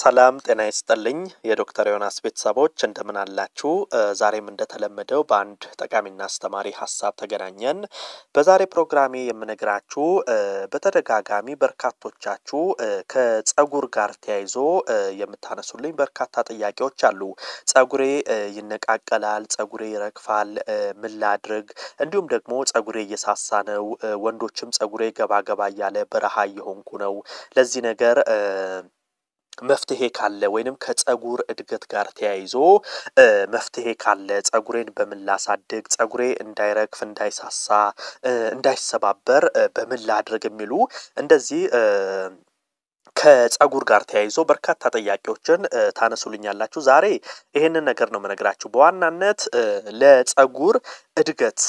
ሰላም ጤና ይስጥልኝ የዶክተር ዮናስ ቤተሰቦች እንደምን አላችሁ? ዛሬም እንደተለመደው በአንድ ጠቃሚና አስተማሪ ሀሳብ ተገናኘን። በዛሬ ፕሮግራሜ የምነግራችሁ በተደጋጋሚ በርካቶቻችሁ ከጸጉር ጋር ተያይዞ የምታነሱልኝ በርካታ ጥያቄዎች አሉ። ጸጉሬ ይነቃቀላል፣ ጸጉሬ ይረግፋል፣ ምን ላድርግ? እንዲሁም ደግሞ ጸጉሬ እየሳሳ ነው፣ ወንዶችም ጸጉሬ ገባገባ እያለ በረሃ እየሆንኩ ነው። ለዚህ ነገር መፍትሄ ካለ ወይንም ከፀጉር እድገት ጋር ተያይዞ መፍትሄ ካለ ፀጉሬን በምን ላሳድግ፣ ፀጉሬ እንዳይረግፍ፣ እንዳይሳሳ፣ እንዳይሰባበር በምን ላድርግ የሚሉ እንደዚህ ከፀጉር ጋር ተያይዞ በርካታ ጥያቄዎችን ታነሱልኛላችሁ። ዛሬ ይሄንን ነገር ነው የምነግራችሁ በዋናነት ለፀጉር እድገት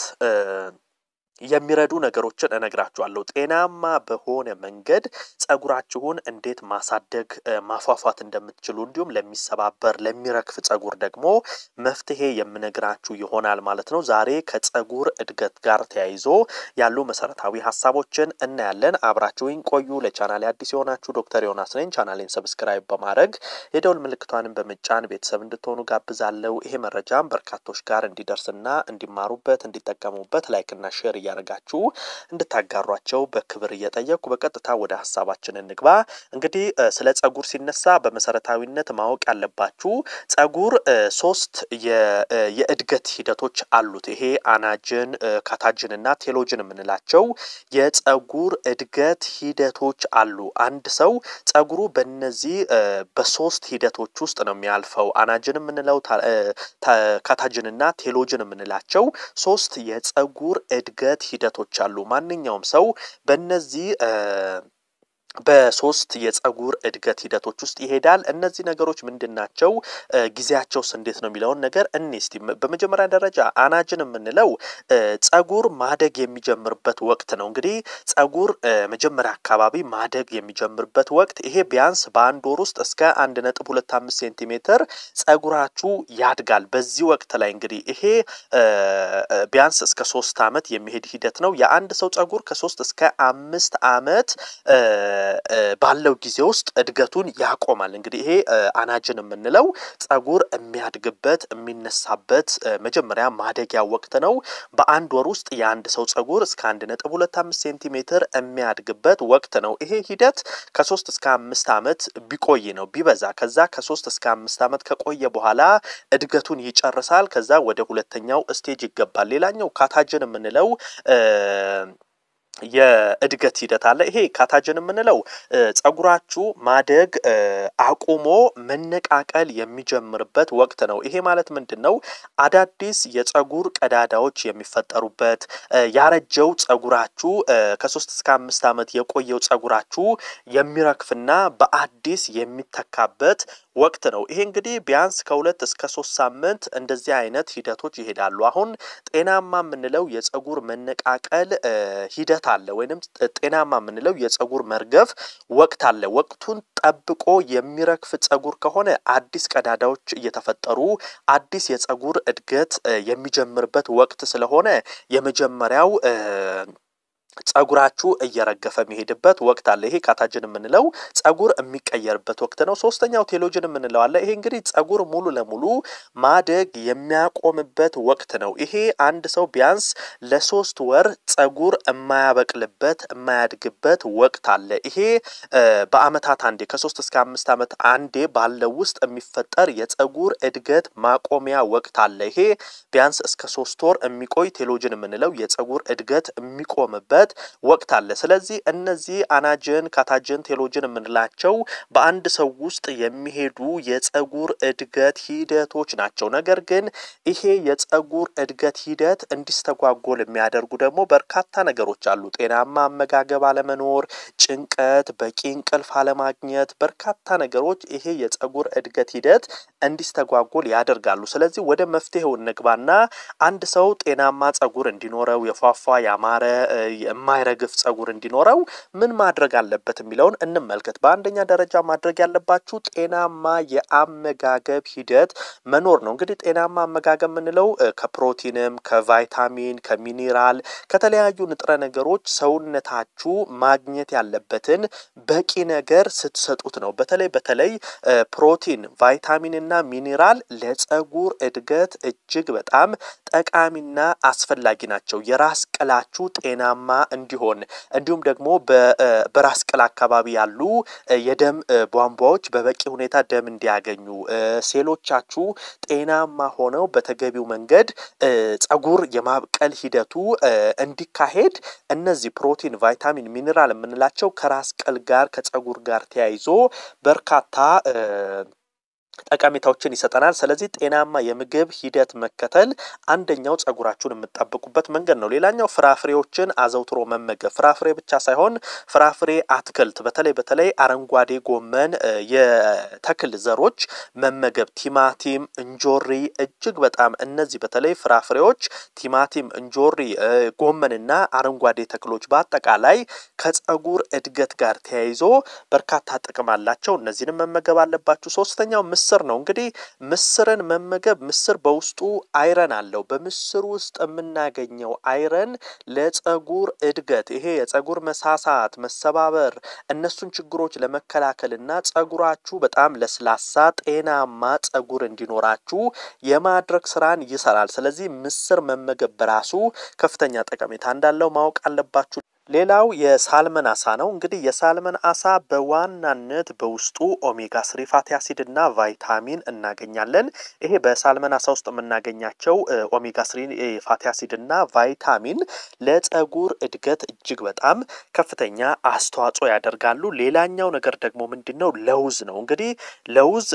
የሚረዱ ነገሮችን እነግራችኋለሁ። ጤናማ በሆነ መንገድ ፀጉራችሁን እንዴት ማሳደግ ማፏፏት እንደምትችሉ እንዲሁም ለሚሰባበር ለሚረግፍ ፀጉር ደግሞ መፍትሄ የምነግራችሁ ይሆናል ማለት ነው። ዛሬ ከፀጉር እድገት ጋር ተያይዞ ያሉ መሰረታዊ ሀሳቦችን እናያለን። አብራችሁኝ ቆዩ። ለቻናሌ አዲስ የሆናችሁ ዶክተር ዮናስ ነኝ። ቻናሌን ሰብስክራይብ በማድረግ የደውል ምልክቷንም በመጫን ቤተሰብ እንድትሆኑ ጋብዛለሁ። ይሄ መረጃም በርካቶች ጋር እንዲደርስና እንዲማሩበት እንዲጠቀሙበት ላይክና ሼር እያ እያደረጋችሁ እንድታጋሯቸው በክብር እየጠየቁ በቀጥታ ወደ ሀሳባችን እንግባ። እንግዲህ ስለ ጸጉር ሲነሳ በመሰረታዊነት ማወቅ ያለባችሁ ጸጉር ሶስት የእድገት ሂደቶች አሉት። ይሄ አናጅን፣ ካታጅን እና ቴሎጅን የምንላቸው የጸጉር እድገት ሂደቶች አሉ። አንድ ሰው ጸጉሩ በነዚህ በሶስት ሂደቶች ውስጥ ነው የሚያልፈው። አናጅን የምንለው ካታጅንና ቴሎጅን የምንላቸው ሶስት የጸጉር እድገት አይነት ሂደቶች አሉ። ማንኛውም ሰው በነዚህ በሶስት የጸጉር እድገት ሂደቶች ውስጥ ይሄዳል። እነዚህ ነገሮች ምንድን ናቸው? ጊዜያቸውስ እንዴት ነው የሚለውን ነገር እኔስቲ በመጀመሪያ ደረጃ አናጅን የምንለው ጸጉር ማደግ የሚጀምርበት ወቅት ነው። እንግዲህ ጸጉር መጀመሪያ አካባቢ ማደግ የሚጀምርበት ወቅት ይሄ ቢያንስ በአንድ ወር ውስጥ እስከ አንድ ነጥብ ሁለት አምስት ሴንቲሜትር ጸጉራችሁ ያድጋል። በዚህ ወቅት ላይ እንግዲህ ይሄ ቢያንስ እስከ ሶስት አመት የሚሄድ ሂደት ነው። የአንድ ሰው ጸጉር ከሶስት እስከ አምስት አመት ባለው ጊዜ ውስጥ እድገቱን ያቆማል። እንግዲህ ይሄ አናጅን የምንለው ጸጉር የሚያድግበት የሚነሳበት መጀመሪያ ማደጊያ ወቅት ነው። በአንድ ወር ውስጥ የአንድ ሰው ጸጉር እስከ አንድ ነጥብ ሁለት አምስት ሴንቲሜትር የሚያድግበት ወቅት ነው። ይሄ ሂደት ከሶስት እስከ አምስት ዓመት ቢቆይ ነው ቢበዛ። ከዛ ከሶስት እስከ አምስት ዓመት ከቆየ በኋላ እድገቱን ይጨርሳል። ከዛ ወደ ሁለተኛው ስቴጅ ይገባል። ሌላኛው ካታጅን የምንለው የእድገት ሂደት አለ። ይሄ ካታጅን የምንለው ጸጉራችሁ ማደግ አቁሞ መነቃቀል የሚጀምርበት ወቅት ነው። ይሄ ማለት ምንድን ነው? አዳዲስ የጸጉር ቀዳዳዎች የሚፈጠሩበት ያረጀው ጸጉራችሁ ከሶስት እስከ አምስት ዓመት የቆየው ጸጉራችሁ የሚረግፍና በአዲስ የሚተካበት ወቅት ነው። ይሄ እንግዲህ ቢያንስ ከሁለት እስከ ሶስት ሳምንት እንደዚህ አይነት ሂደቶች ይሄዳሉ። አሁን ጤናማ የምንለው የፀጉር መነቃቀል ሂደት አለ፣ ወይንም ጤናማ የምንለው የፀጉር መርገፍ ወቅት አለ። ወቅቱን ጠብቆ የሚረግፍ ፀጉር ከሆነ አዲስ ቀዳዳዎች እየተፈጠሩ አዲስ የፀጉር እድገት የሚጀምርበት ወቅት ስለሆነ የመጀመሪያው ጸጉራችሁ እየረገፈ የሚሄድበት ወቅት አለ። ይሄ ካታጅን የምንለው ጸጉር የሚቀየርበት ወቅት ነው። ሶስተኛው ቴሎጅን የምንለው አለ። ይሄ እንግዲህ ጸጉር ሙሉ ለሙሉ ማደግ የሚያቆምበት ወቅት ነው። ይሄ አንድ ሰው ቢያንስ ለሶስት ወር ጸጉር የማያበቅልበት የማያድግበት ወቅት አለ። ይሄ በአመታት አንዴ ከሶስት እስከ አምስት ዓመት አንዴ ባለው ውስጥ የሚፈጠር የጸጉር እድገት ማቆሚያ ወቅት አለ። ይሄ ቢያንስ እስከ ሶስት ወር የሚቆይ ቴሎጅን የምንለው የጸጉር እድገት የሚቆምበት የሚገኙበት ወቅት አለ። ስለዚህ እነዚህ አናጅን፣ ካታጅን፣ ቴሎጅን የምንላቸው በአንድ ሰው ውስጥ የሚሄዱ የጸጉር እድገት ሂደቶች ናቸው። ነገር ግን ይሄ የጸጉር እድገት ሂደት እንዲስተጓጎል የሚያደርጉ ደግሞ በርካታ ነገሮች አሉ። ጤናማ አመጋገብ አለመኖር፣ ጭንቀት፣ በቂ እንቅልፍ አለማግኘት፣ በርካታ ነገሮች ይሄ የጸጉር እድገት ሂደት እንዲስተጓጎል ያደርጋሉ። ስለዚህ ወደ መፍትሄው እንግባና አንድ ሰው ጤናማ ጸጉር እንዲኖረው የፏፏ ያማረ የማይረግፍ ጸጉር እንዲኖረው ምን ማድረግ አለበት የሚለውን እንመልከት። በአንደኛ ደረጃ ማድረግ ያለባችሁ ጤናማ የአመጋገብ ሂደት መኖር ነው። እንግዲህ ጤናማ አመጋገብ የምንለው ከፕሮቲንም፣ ከቫይታሚን፣ ከሚኒራል፣ ከተለያዩ ንጥረ ነገሮች ሰውነታችሁ ማግኘት ያለበትን በቂ ነገር ስትሰጡት ነው። በተለይ በተለይ ፕሮቲን፣ ቫይታሚን ቫይታሚንና ሚኒራል ለፀጉር እድገት እጅግ በጣም ጠቃሚና አስፈላጊ ናቸው። የራስ ቅላችሁ ጤናማ እንዲሆን እንዲሁም ደግሞ በራስ ቅል አካባቢ ያሉ የደም ቧንቧዎች በበቂ ሁኔታ ደም እንዲያገኙ ሴሎቻችሁ ጤናማ ሆነው በተገቢው መንገድ ጸጉር የማብቀል ሂደቱ እንዲካሄድ እነዚህ ፕሮቲን፣ ቫይታሚን፣ ሚኒራል የምንላቸው ከራስ ቅል ጋር ከጸጉር ጋር ተያይዞ በርካታ ጠቀሜታዎችን ይሰጠናል። ስለዚህ ጤናማ የምግብ ሂደት መከተል አንደኛው ጸጉራችሁን የምጠብቁበት መንገድ ነው። ሌላኛው ፍራፍሬዎችን አዘውትሮ መመገብ፣ ፍራፍሬ ብቻ ሳይሆን ፍራፍሬ፣ አትክልት በተለይ በተለይ አረንጓዴ ጎመን የተክል ዘሮች መመገብ፣ ቲማቲም፣ እንጆሪ እጅግ በጣም እነዚህ በተለይ ፍራፍሬዎች ቲማቲም፣ እንጆሪ፣ ጎመንና አረንጓዴ ተክሎች በአጠቃላይ ከጸጉር እድገት ጋር ተያይዞ በርካታ ጥቅም አላቸው። እነዚህንም መመገብ አለባችሁ። ሶስተኛው ምስ ምስር ነው። እንግዲህ ምስርን መመገብ ምስር በውስጡ አይረን አለው። በምስር ውስጥ የምናገኘው አይረን ለጸጉር እድገት ይሄ የጸጉር መሳሳት፣ መሰባበር እነሱን ችግሮች ለመከላከልና ጸጉራችሁ በጣም ለስላሳ ጤናማ ጸጉር እንዲኖራችሁ የማድረግ ስራን ይሰራል። ስለዚህ ምስር መመገብ በራሱ ከፍተኛ ጠቀሜታ እንዳለው ማወቅ አለባችሁ። ሌላው የሳልመን አሳ ነው። እንግዲህ የሳልመን አሳ በዋናነት በውስጡ ኦሜጋ ስሪ ፋቲ አሲድ እና ቫይታሚን እናገኛለን። ይሄ በሳልመን አሳ ውስጥ የምናገኛቸው ኦሜጋ ስሪ ፋቲ አሲድ እና ቫይታሚን ለጸጉር እድገት እጅግ በጣም ከፍተኛ አስተዋጽኦ ያደርጋሉ። ሌላኛው ነገር ደግሞ ምንድን ነው? ለውዝ ነው። እንግዲህ ለውዝ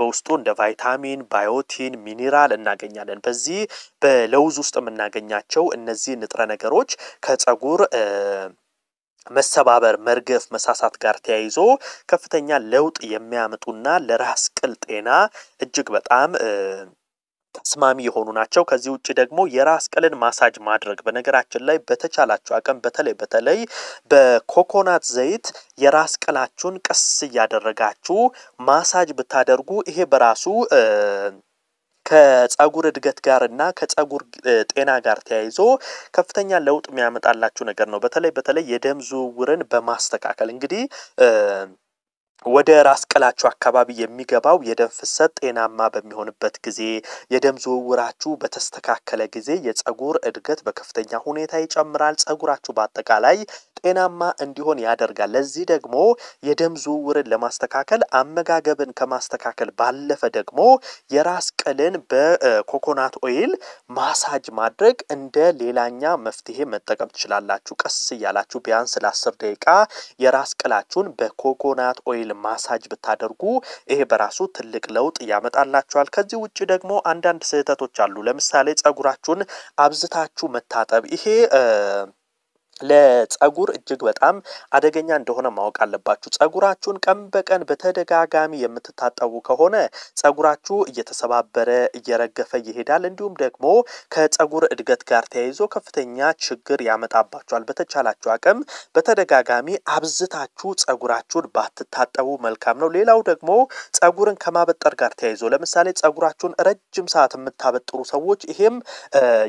በውስጡ እንደ ቫይታሚን፣ ባዮቲን፣ ሚኒራል እናገኛለን። በዚህ በለውዝ ውስጥ የምናገኛቸው እነዚህ ንጥረ ነገሮች ከጸጉር መሰባበር፣ መርገፍ፣ መሳሳት ጋር ተያይዞ ከፍተኛ ለውጥ የሚያመጡና ለራስ ቅል ጤና እጅግ በጣም ተስማሚ የሆኑ ናቸው። ከዚህ ውጭ ደግሞ የራስ ቅልን ማሳጅ ማድረግ በነገራችን ላይ በተቻላችሁ አቅም በተለይ በተለይ በኮኮናት ዘይት የራስ ቅላችሁን ቀስ እያደረጋችሁ ማሳጅ ብታደርጉ ይሄ በራሱ ከጸጉር እድገት ጋር እና ከጸጉር ጤና ጋር ተያይዞ ከፍተኛ ለውጥ የሚያመጣላችሁ ነገር ነው። በተለይ በተለይ የደም ዝውውርን በማስተካከል እንግዲህ ወደ ራስ ቅላችሁ አካባቢ የሚገባው የደም ፍሰት ጤናማ በሚሆንበት ጊዜ፣ የደም ዝውውራችሁ በተስተካከለ ጊዜ የጸጉር እድገት በከፍተኛ ሁኔታ ይጨምራል። ጸጉራችሁ በአጠቃላይ ጤናማ እንዲሆን ያደርጋል። ለዚህ ደግሞ የደም ዝውውርን ለማስተካከል አመጋገብን ከማስተካከል ባለፈ ደግሞ የራስ ቅልን በኮኮናት ኦይል ማሳጅ ማድረግ እንደ ሌላኛ መፍትሄ መጠቀም ትችላላችሁ። ቀስ እያላችሁ ቢያንስ ለአስር ደቂቃ የራስ ቅላችሁን በኮኮናት ኦይል ማሳጅ ብታደርጉ ይሄ በራሱ ትልቅ ለውጥ ያመጣላችኋል። ከዚህ ውጭ ደግሞ አንዳንድ ስህተቶች አሉ። ለምሳሌ ጸጉራችሁን አብዝታችሁ መታጠብ ይሄ ለፀጉር እጅግ በጣም አደገኛ እንደሆነ ማወቅ አለባችሁ። ጸጉራችሁን ቀን በቀን በተደጋጋሚ የምትታጠቡ ከሆነ ፀጉራችሁ እየተሰባበረ እየረገፈ ይሄዳል። እንዲሁም ደግሞ ከፀጉር እድገት ጋር ተያይዞ ከፍተኛ ችግር ያመጣባችኋል። በተቻላችሁ አቅም በተደጋጋሚ አብዝታችሁ ፀጉራችሁን ባትታጠቡ መልካም ነው። ሌላው ደግሞ ፀጉርን ከማበጠር ጋር ተያይዞ ለምሳሌ ፀጉራችሁን ረጅም ሰዓት የምታበጥሩ ሰዎች ይሄም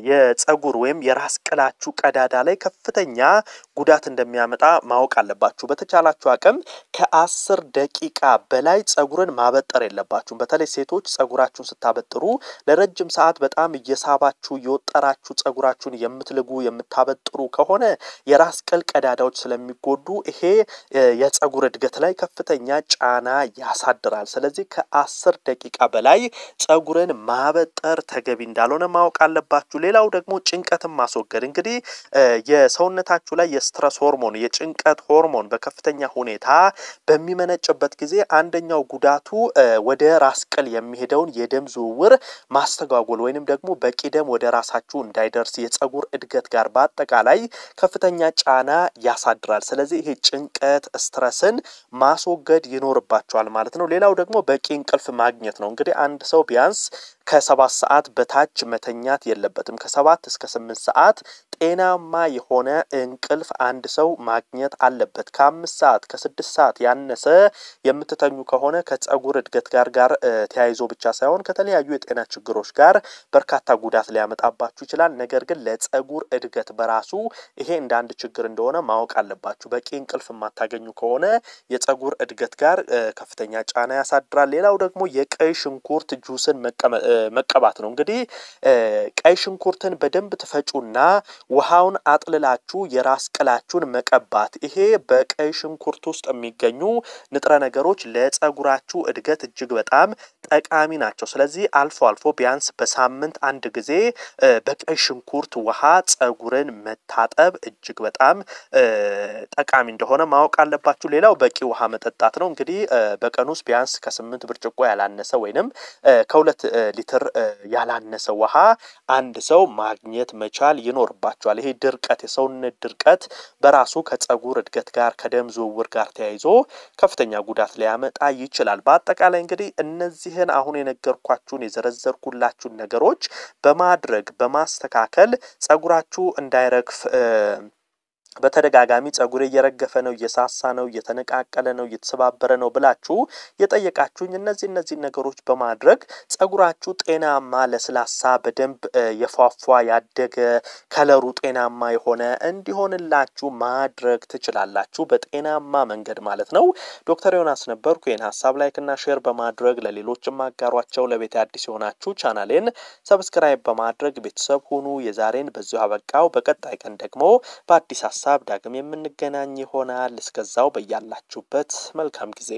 የፀጉር ወይም የራስ ቅላችሁ ቀዳዳ ላይ ከፍተኛ ከፍተኛ ጉዳት እንደሚያመጣ ማወቅ አለባችሁ። በተቻላችሁ አቅም ከአስር ደቂቃ በላይ ጸጉርን ማበጠር የለባችሁም። በተለይ ሴቶች ጸጉራችሁን ስታበጥሩ ለረጅም ሰዓት በጣም እየሳባችሁ የወጠራችሁ ጸጉራችሁን የምትልጉ የምታበጥሩ ከሆነ የራስ ቅል ቀዳዳዎች ስለሚጎዱ ይሄ የጸጉር እድገት ላይ ከፍተኛ ጫና ያሳድራል። ስለዚህ ከአስር ደቂቃ በላይ ጸጉርን ማበጠር ተገቢ እንዳልሆነ ማወቅ አለባችሁ። ሌላው ደግሞ ጭንቀትን ማስወገድ እንግዲህ የሰውነት ሰውነታችሁ ላይ የስትረስ ሆርሞን የጭንቀት ሆርሞን በከፍተኛ ሁኔታ በሚመነጭበት ጊዜ አንደኛው ጉዳቱ ወደ ራስ ቅል የሚሄደውን የደም ዝውውር ማስተጓጎል ወይንም ደግሞ በቂ ደም ወደ ራሳችሁ እንዳይደርስ የጸጉር እድገት ጋር በአጠቃላይ ከፍተኛ ጫና ያሳድራል። ስለዚህ ይሄ ጭንቀት ስትረስን ማስወገድ ይኖርባቸዋል ማለት ነው። ሌላው ደግሞ በቂ እንቅልፍ ማግኘት ነው። እንግዲህ አንድ ሰው ቢያንስ ከሰባት ሰዓት በታች መተኛት የለበትም። ከሰባት እስከ ስምንት ሰዓት ጤናማ የሆነ እንቅልፍ አንድ ሰው ማግኘት አለበት። ከአምስት ሰዓት ከስድስት ሰዓት ያነሰ የምትተኙ ከሆነ ከፀጉር እድገት ጋር ጋር ተያይዞ ብቻ ሳይሆን ከተለያዩ የጤና ችግሮች ጋር በርካታ ጉዳት ሊያመጣባችሁ ይችላል። ነገር ግን ለፀጉር እድገት በራሱ ይሄ እንደ አንድ ችግር እንደሆነ ማወቅ አለባችሁ። በቂ እንቅልፍ የማታገኙ ከሆነ የፀጉር እድገት ጋር ከፍተኛ ጫና ያሳድራል። ሌላው ደግሞ የቀይ ሽንኩርት ጁስን መቀመ መቀባት ነው። እንግዲህ ቀይ ሽንኩርትን በደንብ ትፈጩና ውሃውን አጥልላችሁ የራስ ቅላችሁን መቀባት። ይሄ በቀይ ሽንኩርት ውስጥ የሚገኙ ንጥረ ነገሮች ለጸጉራችሁ እድገት እጅግ በጣም ጠቃሚ ናቸው። ስለዚህ አልፎ አልፎ ቢያንስ በሳምንት አንድ ጊዜ በቀይ ሽንኩርት ውሃ ጸጉርን መታጠብ እጅግ በጣም ጠቃሚ እንደሆነ ማወቅ አለባችሁ። ሌላው በቂ ውሃ መጠጣት ነው። እንግዲህ በቀን ውስጥ ቢያንስ ከስምንት ብርጭቆ ያላነሰ ወይንም ከሁለት ሊትር ያላነሰ ውሃ አንድ ሰው ማግኘት መቻል ይኖርባቸዋል። ይሄ ድርቀት፣ የሰውነት ድርቀት በራሱ ከፀጉር እድገት ጋር ከደም ዝውውር ጋር ተያይዞ ከፍተኛ ጉዳት ሊያመጣ ይችላል። በአጠቃላይ እንግዲህ እነዚህን አሁን የነገርኳችሁን የዘረዘርኩላችሁን ነገሮች በማድረግ በማስተካከል ፀጉራችሁ እንዳይረግፍ በተደጋጋሚ ጸጉሬ እየረገፈ ነው፣ እየሳሳ ነው፣ እየተነቃቀለ ነው፣ እየተሰባበረ ነው ብላችሁ የጠየቃችሁኝ እነዚህ እነዚህ ነገሮች በማድረግ ጸጉራችሁ ጤናማ፣ ለስላሳ፣ በደንብ የፏፏ ያደገ ከለሩ ጤናማ የሆነ እንዲሆንላችሁ ማድረግ ትችላላችሁ። በጤናማ መንገድ ማለት ነው። ዶክተር ዮናስ ነበርኩ። ይህን ሀሳብ ላይክና ሼር በማድረግ ለሌሎችም አጋሯቸው። ለቤት አዲስ የሆናችሁ ቻናሌን ሰብስክራይብ በማድረግ ቤተሰብ ሁኑ። የዛሬን በዚሁ አበቃው። በቀጣይ ቀን ደግሞ በአዲስ ሀሳብ ዳግም የምንገናኝ ይሆናል። እስከዛው በያላችሁበት መልካም ጊዜ